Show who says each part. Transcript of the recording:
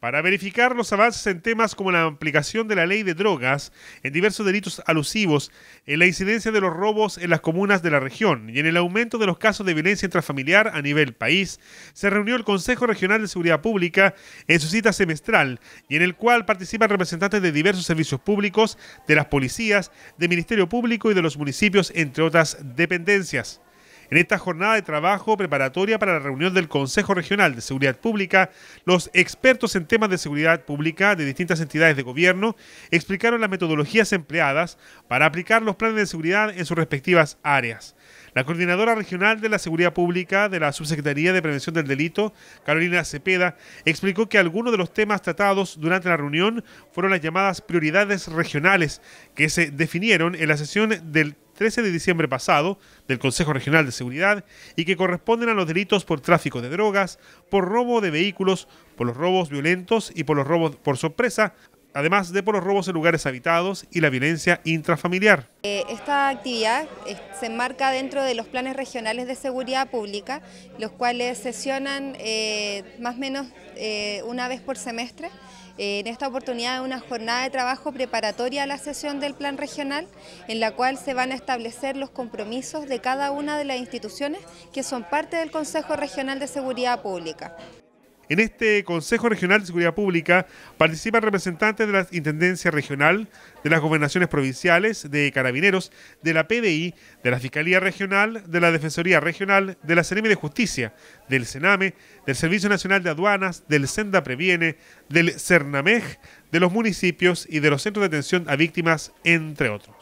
Speaker 1: para verificar los avances en temas como la aplicación de la ley de drogas en diversos delitos alusivos, en la incidencia de los robos en las comunas de la región y en el aumento de los casos de violencia intrafamiliar a nivel país, se reunió el Consejo Regional de Seguridad Pública en su cita semestral y en el cual participan representantes de diversos servicios públicos, de las policías, del Ministerio Público y de los municipios, entre otras dependencias. En esta jornada de trabajo preparatoria para la reunión del Consejo Regional de Seguridad Pública, los expertos en temas de seguridad pública de distintas entidades de gobierno explicaron las metodologías empleadas para aplicar los planes de seguridad en sus respectivas áreas. La coordinadora regional de la Seguridad Pública de la Subsecretaría de Prevención del Delito, Carolina Cepeda, explicó que algunos de los temas tratados durante la reunión fueron las llamadas prioridades regionales que se definieron en la sesión del 13 de diciembre pasado del Consejo Regional de Seguridad y que corresponden a los delitos por tráfico de drogas, por robo de vehículos, por los robos violentos y por los robos por sorpresa, además de por los robos en lugares habitados y la violencia intrafamiliar.
Speaker 2: Eh, esta actividad eh, se enmarca dentro de los planes regionales de seguridad pública, los cuales sesionan eh, más o menos una vez por semestre. En esta oportunidad una jornada de trabajo preparatoria a la sesión del plan regional, en la cual se van a establecer los compromisos de cada una de las instituciones que son parte del Consejo Regional de Seguridad Pública.
Speaker 1: En este Consejo Regional de Seguridad Pública participan representantes de la Intendencia Regional, de las Gobernaciones Provinciales, de Carabineros, de la PDI, de la Fiscalía Regional, de la Defensoría Regional, de la Seremi de Justicia, del Sename, del Servicio Nacional de Aduanas, del Senda Previene, del CERNAMEJ, de los municipios y de los centros de atención a víctimas, entre otros.